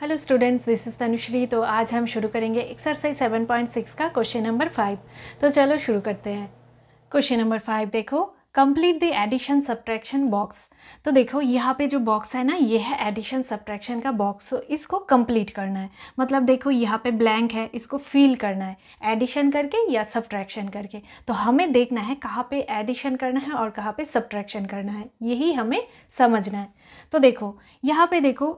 hello students this is Tanushree तो आज हम शुरू करेंगे एक्सरसाइज 7.6 का क्वेश्चन नंबर फाइव तो चलो शुरू करते हैं क्वेश्चन नंबर फाइव देखो complete the addition subtraction box तो देखो यहाँ पे जो बॉक्स है ना ये है एडिशन सब्ट्रैक्शन का बॉक्स तो इसको कंप्लीट करना है मतलब देखो यहाँ पे ब्लैंक है इसको फिल करना है एडिशन करके या सब्ट्रैक्शन करके तो हमें देखना है कहाँ पे एडिशन करना है और कहाँ पे सब्ट्रैक्शन करना है यही हमें समझना है तो देखो यहाँ पे देखो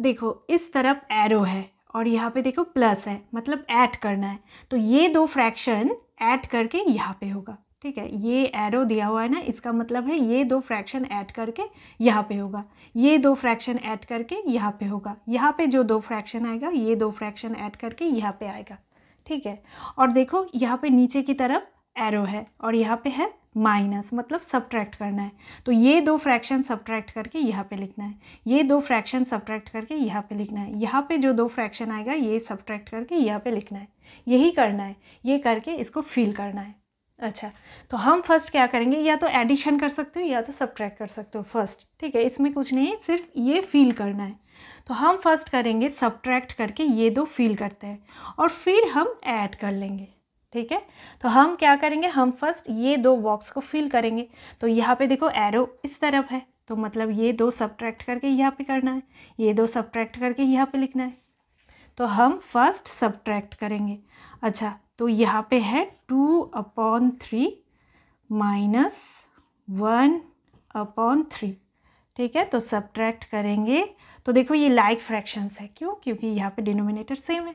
देखो इस तरफ एरो है और यहाँ पे देखो प्लस है मतलब ऐड करना है तो ये दो फ्रैक्शन ऐड करके यहाँ पे होगा ठीक है ये एरो दिया हुआ है ना इसका मतलब है ये दो फ्रैक्शन ऐड करके यहाँ पे होगा ये दो फ्रैक्शन ऐड करके यहाँ पे होगा यहाँ पे जो दो फ्रैक्शन आएगा ये दो फ्रैक्शन ऐड करके यहाँ पे आएगा ठीक है और देखो यहाँ पे नीचे की तरफ एरो है और यहाँ पे है माइनस मतलब सब्ट्रैक्ट करना है तो ये दो फ्रैक्शन सब्ट्रैक्ट करके यहाँ पे लिखना है ये दो फ्रैक्शन सब्ट्रैक्ट करके यहाँ पे लिखना है यहाँ पे जो दो फ्रैक्शन आएगा ये सब्ट्रैक्ट करके यहाँ पे लिखना है यही करना है ये करके इसको फिल करना है अच्छा तो हम फर्स्ट क्या करेंगे या तो एडिशन कर सकते हो या तो सब्ट्रैक्ट कर सकते हो फर्स्ट ठीक है इसमें कुछ नहीं है सिर्फ ये फील करना है तो हम फर्स्ट करेंगे सब्ट्रैक्ट करके ये दो फील करते हैं और फिर हम ऐड कर लेंगे ठीक है तो हम क्या करेंगे हम फर्स्ट ये दो बॉक्स को फिल करेंगे तो यहाँ पे देखो एरो इस तरफ है तो मतलब ये दो सब्ट्रैक्ट करके यहाँ पे करना है ये दो सब्ट्रैक्ट करके यहाँ पे लिखना है तो हम फर्स्ट सब्ट्रैक्ट करेंगे अच्छा तो यहाँ पे है two upon three minus one upon three ठीक है तो सब्ट्रैक्ट करेंगे तो देखो ये लाइक like फ्रैक्शंस है क्यों क्योंकि यहाँ पे डिनोमिनेटर सेम है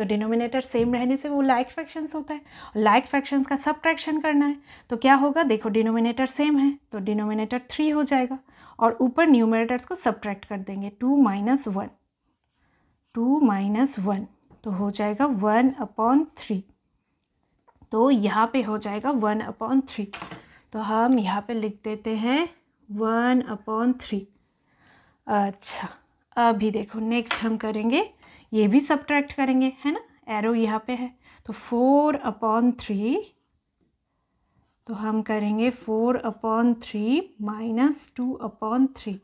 तो डिनोमिनेटर सेम रहने से वो लाइक फ्रैक्शंस होता है लाइक फ्रैक्शंस का सब करना है तो क्या होगा देखो डिनोमिनेटर सेम है तो डिनोमिनेटर थ्री हो जाएगा और ऊपर न्यूमिनेटर्स को सब्ट्रैक्ट कर देंगे two minus one two minus one तो हो जाएगा वन अपॉन थ्री तो यहाँ पे हो जाएगा वन अपॉन थ्री तो हम यहाँ पे लिख देते हैं वन अपॉन थ्री अच्छा अभी देखो नेक्स्ट हम करेंगे ये भी सब्ट्रैक्ट करेंगे है ना एरो यहाँ पे है तो फोर अपॉन थ्री तो हम करेंगे four upon three minus two upon three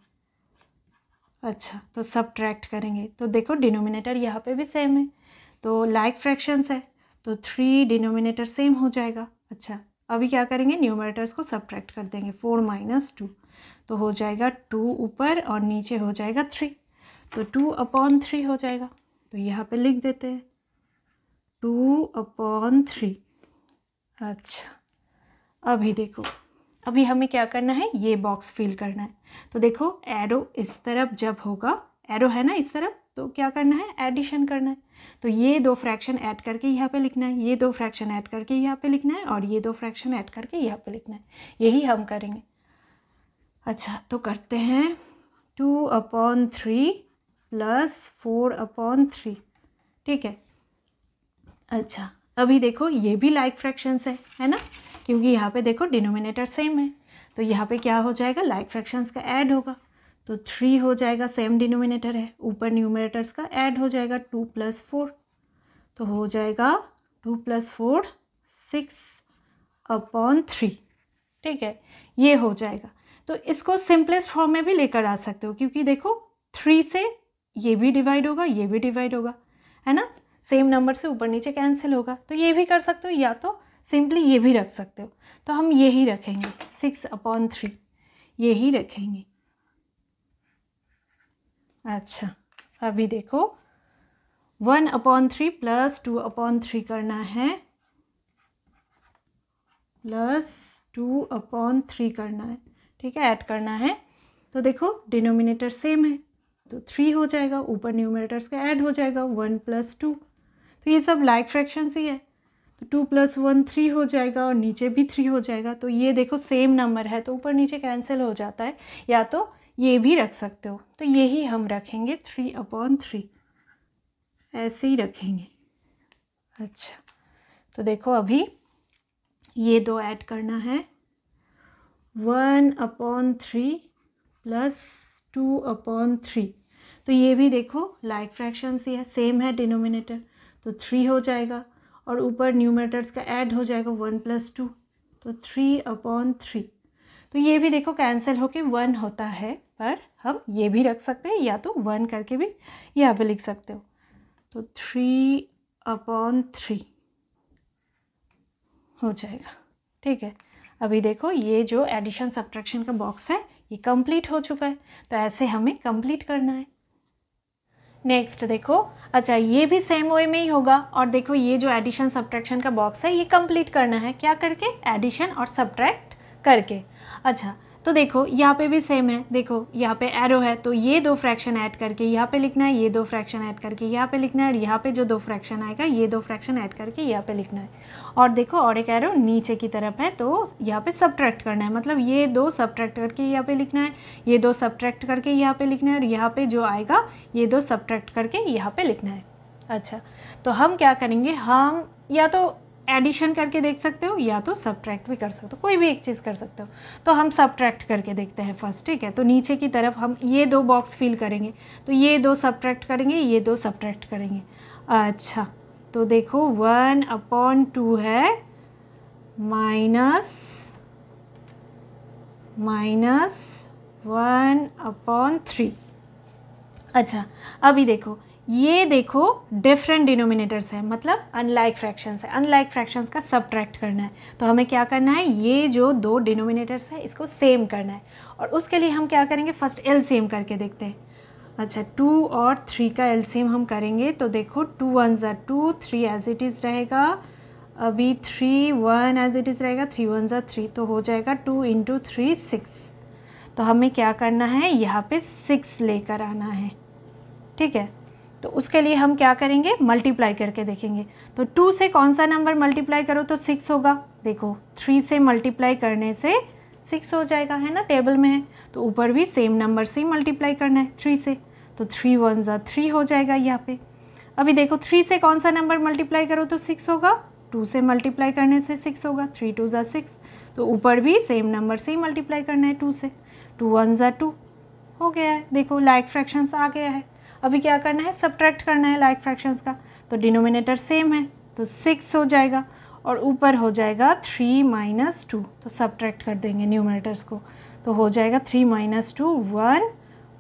अच्छा तो सब्ट्रैक्ट करेंगे तो देखो डिनोमिनेटर यहाँ पे भी सेम है तो लाइक like फ्रैक्शंस है तो थ्री डिनोमिनेटर सेम हो जाएगा अच्छा अभी क्या करेंगे न्यूमरेटर्स को सब्ट्रैक्ट कर देंगे फोर माइनस टू तो हो जाएगा टू ऊपर और नीचे हो जाएगा थ्री तो टू अपॉन थ्री हो जाएगा तो यहाँ पे लिख देते हैं टू अपॉन थ्री अच्छा अभी देखो अभी हमें क्या करना है ये बॉक्स फिल करना है तो देखो एरो इस तरफ जब होगा एरो है ना इस तरफ तो क्या करना है एडिशन करना है तो ये दो फ्रैक्शन ऐड करके यहाँ पे लिखना है ये दो फ्रैक्शन ऐड करके यहाँ पे लिखना है और ये दो फ्रैक्शन ऐड करके यहाँ पे लिखना है यही हम करेंगे अच्छा तो करते हैं two upon three plus four upon three ठीक है अच्छा अभी देखो ये भी लाइक फ्रैक्शंस है है ना क्योंकि यहाँ पे देखो डिनोमिनेटर सेम है तो यहाँ पे क्या हो जाएगा लाइक फ्रैक्शंस का ऐड होगा तो थ्री हो जाएगा सेम डिनोमिनेटर है ऊपर न्यूमिनेटर्स का ऐड हो जाएगा टू प्लस फोर तो हो जाएगा two plus four six upon three ठीक है ये हो जाएगा तो इसको सिंपलेस्ट फॉर्म में भी लेकर आ सकते हो क्योंकि देखो थ्री से ये भी डिवाइड होगा ये भी डिवाइड होगा है ना सेम नंबर से ऊपर नीचे कैंसिल होगा तो ये भी कर सकते हो या तो सिंपली ये भी रख सकते हो तो हम यही रखेंगे सिक्स अपॉन थ्री ही रखेंगे अच्छा अभी देखो one upon three plus two upon three करना है प्लस टू अपॉन थ्री करना है ठीक है ऐड करना है तो देखो डिनोमिनेटर सेम है तो थ्री हो जाएगा ऊपर न्यूमरेटर्स का ऐड हो जाएगा वन प्लस टू तो ये सब लाइक फ्रैक्शंस ही है तो टू प्लस वन थ्री हो जाएगा और नीचे भी थ्री हो जाएगा तो ये देखो सेम नंबर है तो ऊपर नीचे कैंसिल हो जाता है या तो ये भी रख सकते हो तो यही हम रखेंगे थ्री अपॉन थ्री ऐसे ही रखेंगे अच्छा तो देखो अभी ये दो ऐड करना है one upon three plus two upon three तो ये भी देखो लाइक फ्रैक्शन सी है सेम है डिनोमिनेटर तो थ्री हो जाएगा और ऊपर न्यूमेटर्स का ऐड हो जाएगा वन प्लस टू तो थ्री अपॉन थ्री तो ये भी देखो कैंसिल होके वन होता है पर हम ये भी रख सकते हैं या तो वन करके भी यहाँ पे लिख सकते हो तो थ्री अपॉन थ्री हो जाएगा ठीक है अभी देखो ये जो एडिशन सब्ट्रैक्शन का बॉक्स है ये कंप्लीट हो चुका है तो ऐसे हमें कंप्लीट करना है नेक्स्ट देखो अच्छा ये भी सेम वे में ही होगा और देखो ये जो एडिशन सब्ट्रैक्शन का बॉक्स है ये कंप्लीट करना है क्या करके एडिशन और सब्ट्रैक्ट करके अच्छा तो देखो यहाँ पे भी सेम है देखो यहाँ पे एरो है तो ये दो फ्रैक्शन ऐड करके यहाँ पे लिखना है ये दो फ्रैक्शन ऐड करके यहाँ पे लिखना है और यहाँ पे जो दो फ्रैक्शन आएगा ये दो फ्रैक्शन ऐड करके यहाँ पे लिखना है और देखो और एक एरो नीचे की तरफ है तो यहाँ पे सब्ट्रैक्ट करना है मतलब ये दो सब्ट्रैक्ट करके यहाँ पे लिखना है ये दो सब्ट्रैक्ट करके यहाँ पे लिखना है और यहाँ पे जो आएगा ये दो सब्ट्रैक्ट करके यहाँ पे लिखना है अच्छा तो हम क्या करेंगे हम या तो एडिशन करके देख सकते हो या तो सब्ट्रैक्ट भी कर सकते हो कोई भी एक चीज़ कर सकते हो तो हम सब्ट्रैक्ट करके देखते हैं फर्स्ट ठीक है तो नीचे की तरफ हम ये दो बॉक्स फिल करेंगे तो ये दो सब्ट्रैक्ट करेंगे ये दो सब्ट्रैक्ट करेंगे अच्छा तो देखो वन अपॉन टू है minus minus one upon three अच्छा अभी देखो ये देखो डिफरेंट डिनोमिनेटर्स हैं मतलब अनलाइक फ्रैक्शंस है अनलाइक फ्रैक्शंस का सब्ट्रैक्ट करना है तो हमें क्या करना है ये जो दो डिनोमिनेटर्स है इसको सेम करना है और उसके लिए हम क्या करेंगे फर्स्ट एल सेम करके देखते हैं अच्छा टू और थ्री का एल सेम हम करेंगे तो देखो टू वन ज़ा two three as it is रहेगा अभी three one as it is रहेगा थ्री वन ज़ा थ्री तो हो जाएगा टू इंटू थ्री सिक्स तो हमें क्या करना है यहाँ पे सिक्स लेकर आना है ठीक है तो उसके लिए हम क्या करेंगे मल्टीप्लाई करके देखेंगे तो टू से कौन सा नंबर मल्टीप्लाई करो तो सिक्स होगा देखो थ्री से मल्टीप्लाई करने से सिक्स हो जाएगा है ना टेबल में है तो ऊपर भी सेम नंबर से ही मल्टीप्लाई करना है थ्री से तो थ्री वन ज़ा थ्री हो जाएगा यहाँ पे अभी देखो थ्री से कौन सा नंबर मल्टीप्लाई करो तो सिक्स होगा टू से मल्टीप्लाई करने से सिक्स होगा थ्री टू ज़ा सिक्स तो ऊपर भी सेम नंबर से ही मल्टीप्लाई करना है टू से टू वन ज़ा टू हो गया है देखो लाइक फ्रैक्शंस आ गया है अभी क्या करना है सब्ट्रैक्ट करना है लाइक फ्रैक्शंस का तो डिनोमिनेटर सेम है तो सिक्स हो जाएगा और ऊपर हो जाएगा थ्री माइनस टू तो सब्ट्रैक्ट कर देंगे न्यूमिनेटर्स को तो हो जाएगा थ्री माइनस टू वन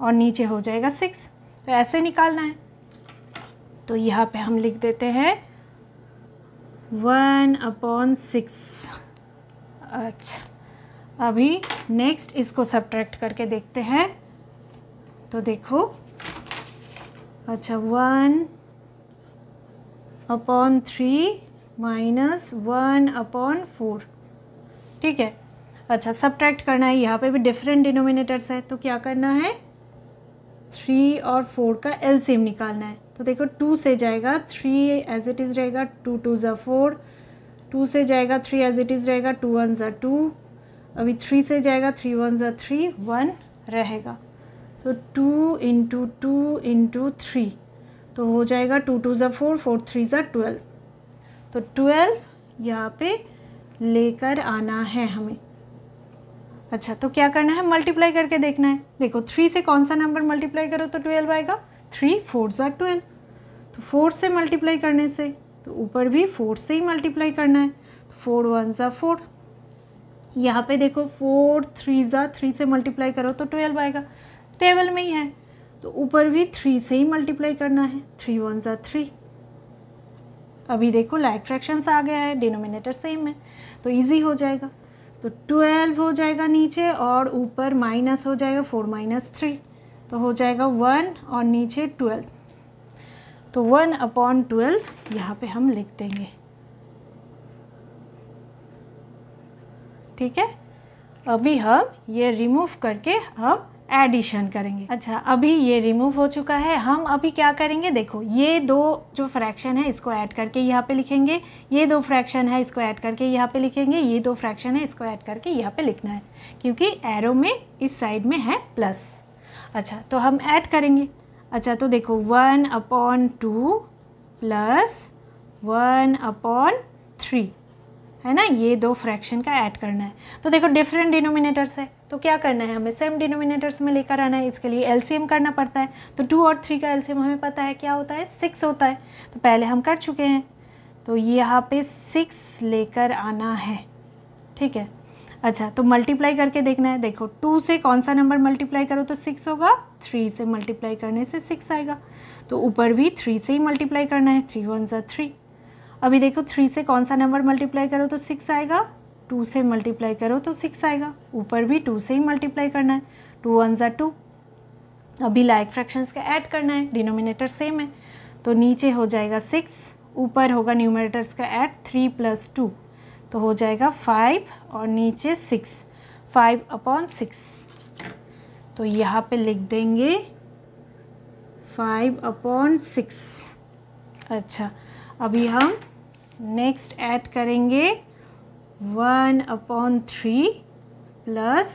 और नीचे हो जाएगा सिक्स तो ऐसे निकालना है तो यहाँ पे हम लिख देते हैं वन अपॉन सिक्स अच्छा अभी नेक्स्ट इसको सब्ट्रैक्ट करके देखते हैं तो देखो अच्छा one upon three minus one upon four ठीक है अच्छा सब करना है यहाँ पे भी डिफरेंट डिनोमिनेटर्स है तो क्या करना है थ्री और फोर का एल निकालना है तो देखो टू से जाएगा थ्री एज इट इज़ रहेगा टू टू ज़ा फोर टू से जाएगा थ्री एज इट इज़ रहेगा टू वन ज़ा टू अभी थ्री से जाएगा थ्री वन ज़ा थ्री वन रहेगा तो two into two into three तो हो जाएगा टू टू ज़ा फोर फोर थ्री ज़ा ट्वेल्व तो ट्वेल्व यहाँ पे लेकर आना है हमें अच्छा तो क्या करना है मल्टीप्लाई करके देखना है देखो थ्री से कौन सा नंबर मल्टीप्लाई करो तो ट्वेल्व आएगा थ्री फोर ज़ा ट्वेल्व तो फोर से मल्टीप्लाई करने से तो ऊपर भी फोर से ही मल्टीप्लाई करना है तो फोर वन ज़ा फोर यहाँ पे देखो फोर थ्री ज़ा थ्री से मल्टीप्लाई करो तो ट्वेल्व आएगा टेबल में ही है तो ऊपर भी थ्री से ही मल्टीप्लाई करना है थ्री वन ज़ा थ्री अभी देखो लाइक फ्रैक्शंस आ गया है डिनोमिनेटर सेम है तो इजी हो जाएगा तो ट्वेल्व हो जाएगा नीचे और ऊपर माइनस हो जाएगा फोर माइनस थ्री तो हो जाएगा वन और नीचे ट्वेल्व तो वन अपॉन ट्वेल्व यहाँ पे हम लिख देंगे ठीक है अभी हम ये रिमूव करके हम एडिशन करेंगे अच्छा अभी ये रिमूव हो चुका है हम अभी क्या करेंगे देखो ये दो जो फ्रैक्शन है इसको ऐड करके यहाँ पे लिखेंगे ये दो फ्रैक्शन है इसको ऐड करके यहाँ पे लिखेंगे ये दो फ्रैक्शन है इसको ऐड करके यहाँ पे लिखना है क्योंकि एरो में इस साइड में है प्लस अच्छा तो हम ऐड करेंगे अच्छा तो देखो one upon two plus one upon three है ना ये दो फ्रैक्शन का ऐड करना है तो देखो डिफरेंट डिनोमिनेटर्स है तो क्या करना है हमें सेम डिनोमिनेटर्स में लेकर आना है इसके लिए एलसीएम करना पड़ता है तो टू और थ्री का एलसीएम हमें पता है क्या होता है सिक्स होता है तो पहले हम कर चुके हैं तो यहाँ पे सिक्स लेकर आना है ठीक है अच्छा तो मल्टीप्लाई करके देखना है देखो टू से कौन सा नंबर मल्टीप्लाई करो तो सिक्स होगा थ्री से मल्टीप्लाई करने से सिक्स आएगा तो ऊपर भी थ्री से ही मल्टीप्लाई करना है थ्री वन ज़ा थ्री अभी देखो थ्री से कौन सा नंबर मल्टीप्लाई करो तो सिक्स आएगा टू से मल्टीप्लाई करो तो सिक्स आएगा ऊपर भी टू से ही मल्टीप्लाई करना है टू वन ज़ा टू अभी लाइक फ्रैक्शंस का ऐड करना है डिनोमिनेटर सेम है तो नीचे हो जाएगा सिक्स ऊपर होगा न्यूमिनेटर्स का ऐड थ्री प्लस टू तो हो जाएगा फाइव और नीचे सिक्स फाइव अपॉन सिक्स तो यहाँ पे लिख देंगे फाइव अपॉन सिक्स अच्छा अभी हम नेक्स्ट ऐड करेंगे वन अपॉन थ्री प्लस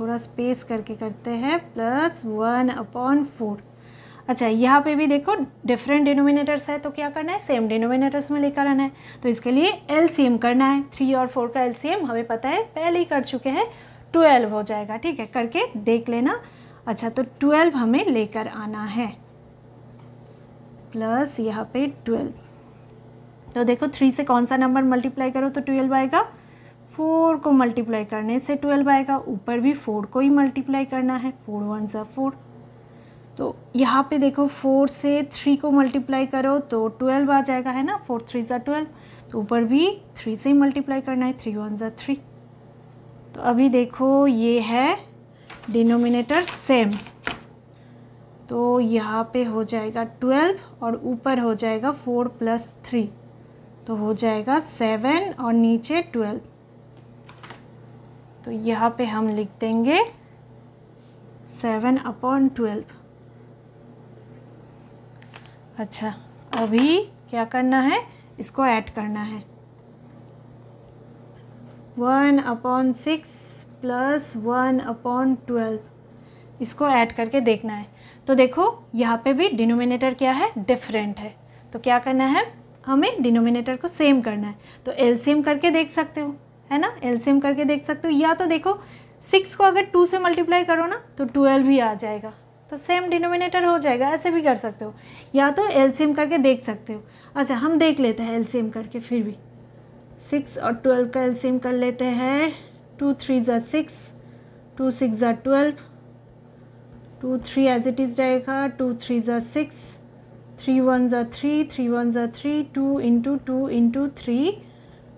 थोड़ा स्पेस करके करते हैं प्लस वन अपॉन फोर अच्छा यहाँ पे भी देखो डिफरेंट डिनोमिनेटर्स है तो क्या करना है सेम डिनोमिनेटर्स में लेकर आना है तो इसके लिए एल करना है थ्री और फोर का एल हमें पता है पहले ही कर चुके हैं ट्वेल्व हो जाएगा ठीक है करके देख लेना अच्छा तो ट्वेल्व हमें लेकर आना है प्लस यहाँ पे ट्वेल्व तो देखो थ्री से कौन सा नंबर मल्टीप्लाई करो तो ट्वेल्व आएगा फोर को मल्टीप्लाई करने से ट्वेल्व आएगा ऊपर भी फोर को ही मल्टीप्लाई करना है फोर वन सा फोर तो यहाँ पे देखो फोर से थ्री को मल्टीप्लाई करो तो ट्वेल्व आ जाएगा है ना फोर थ्री सा ट्वेल्व तो ऊपर भी थ्री से ही मल्टीप्लाई करना है थ्री वन सा थ्री तो अभी देखो ये है डिनोमिनेटर सेम तो यहाँ पे हो जाएगा ट्वेल्व और ऊपर हो जाएगा फोर प्लस थ्री तो हो जाएगा सेवन और नीचे ट्वेल्व तो यहाँ पे हम लिख देंगे सेवन अपॉन ट्वेल्व अच्छा अभी क्या करना है इसको ऐड करना है one upon six plus one upon twelve इसको ऐड करके देखना है तो देखो यहाँ पे भी डिनोमिनेटर क्या है डिफरेंट है तो क्या करना है हमें डिनोमिनेटर को सेम करना है तो एलसीएम करके देख सकते हो है ना सेम करके देख सकते हो या तो देखो सिक्स को अगर टू से मल्टीप्लाई करो ना तो ट्वेल्व ही आ जाएगा तो सेम डिनोमिनेटर हो जाएगा ऐसे भी कर सकते हो या तो सेम करके देख सकते हो अच्छा हम देख लेते हैं एलसीएम करके फिर भी सिक्स और ट्वेल्व का सेम कर लेते हैं टू थ्री ज़ा सिक्स टू सिक्स ज़ा twelve two three as it is रहेगा टू थ्री ज़ा सिक्स थ्री वन ज़ा थ्री थ्री वन ज़ा three two into two into three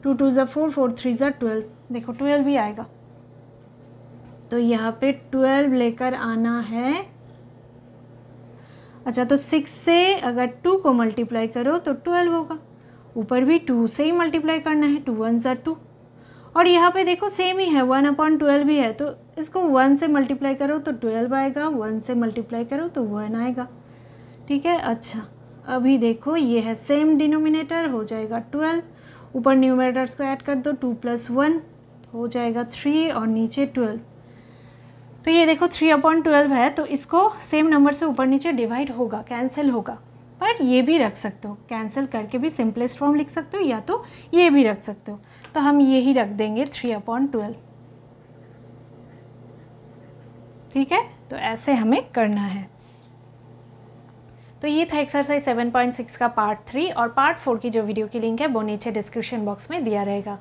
two two ज़ा फोर फोर थ्री ज़ा ट्वेल्व देखो twelve भी आएगा तो यहाँ पे ट्वेल्व लेकर आना है अच्छा तो सिक्स से अगर टू को मल्टीप्लाई करो तो ट्वेल्व होगा ऊपर भी टू से ही मल्टीप्लाई करना है टू वन ज़ा टू और यहाँ पे देखो सेम ही है वन अपॉन ट्वेल्व भी है तो इसको वन से मल्टीप्लाई करो तो ट्वेल्व आएगा वन से मल्टीप्लाई करो तो वन आएगा ठीक है अच्छा अभी देखो ये है सेम डिनोमिनेटर हो जाएगा ट्वेल्व ऊपर न्यूमिनेटर्स को ऐड कर दो टू प्लस वन हो जाएगा थ्री और नीचे ट्वेल्व तो ये देखो थ्री अपॉन ट्वेल्व है तो इसको सेम नंबर से ऊपर नीचे डिवाइड होगा कैंसिल होगा पर ये भी रख सकते हो कैंसिल करके भी सिंपलेस्ट फॉर्म लिख सकते हो या तो ये भी रख सकते हो तो हम यही रख देंगे थ्री अपॉन ट्वेल्व ठीक है तो ऐसे हमें करना है तो ये था एक्सरसाइज 7.6 का पार्ट थ्री और पार्ट फोर की जो वीडियो की लिंक है वो नीचे डिस्क्रिप्शन बॉक्स में दिया रहेगा